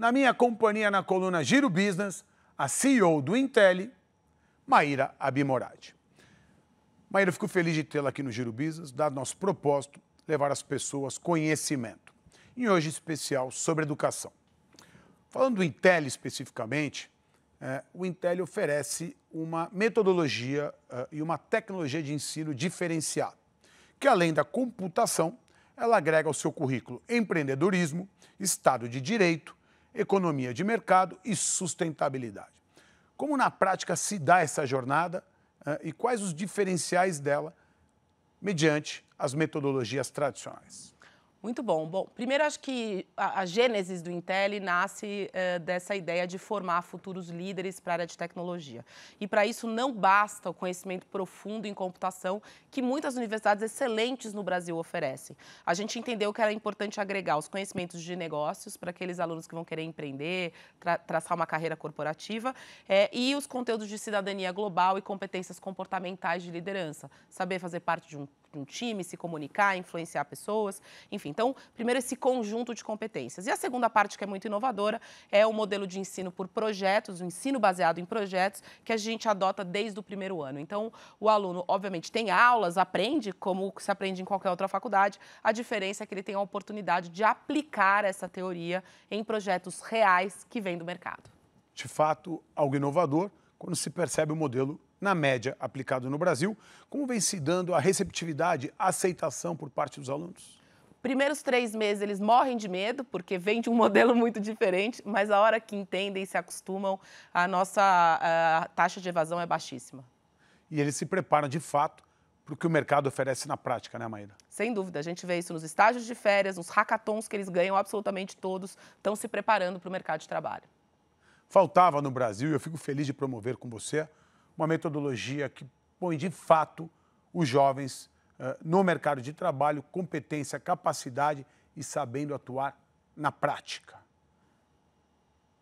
na minha companhia na coluna Giro Business, a CEO do Intel, Maíra Abimoradi. Maíra, fico feliz de tê-la aqui no Giro Business, dado nosso propósito, levar às pessoas conhecimento. E hoje, em especial, sobre educação. Falando do Intel especificamente, é, o Intel oferece uma metodologia é, e uma tecnologia de ensino diferenciada, que além da computação, ela agrega ao seu currículo empreendedorismo, Estado de Direito, economia de mercado e sustentabilidade. Como na prática se dá essa jornada eh, e quais os diferenciais dela mediante as metodologias tradicionais? Muito bom. Bom, primeiro acho que a, a gênesis do Intel nasce eh, dessa ideia de formar futuros líderes para a área de tecnologia. E para isso não basta o conhecimento profundo em computação que muitas universidades excelentes no Brasil oferecem. A gente entendeu que era importante agregar os conhecimentos de negócios para aqueles alunos que vão querer empreender, tra traçar uma carreira corporativa, eh, e os conteúdos de cidadania global e competências comportamentais de liderança, saber fazer parte de um de um time, se comunicar, influenciar pessoas, enfim, então, primeiro, esse conjunto de competências. E a segunda parte, que é muito inovadora, é o modelo de ensino por projetos, o ensino baseado em projetos, que a gente adota desde o primeiro ano. Então, o aluno, obviamente, tem aulas, aprende como se aprende em qualquer outra faculdade, a diferença é que ele tem a oportunidade de aplicar essa teoria em projetos reais que vêm do mercado. De fato, algo inovador quando se percebe o modelo na média aplicado no Brasil, como vem se dando a receptividade, a aceitação por parte dos alunos? Primeiros três meses eles morrem de medo, porque vem de um modelo muito diferente, mas a hora que entendem e se acostumam, a nossa a taxa de evasão é baixíssima. E eles se preparam de fato para o que o mercado oferece na prática, né, Maíra? Sem dúvida. A gente vê isso nos estágios de férias, nos hackathons que eles ganham, absolutamente todos estão se preparando para o mercado de trabalho. Faltava no Brasil, e eu fico feliz de promover com você, uma metodologia que põe de fato os jovens eh, no mercado de trabalho, competência, capacidade e sabendo atuar na prática.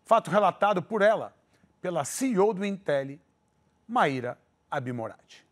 Fato relatado por ela, pela CEO do Intel, Maíra Abimorati.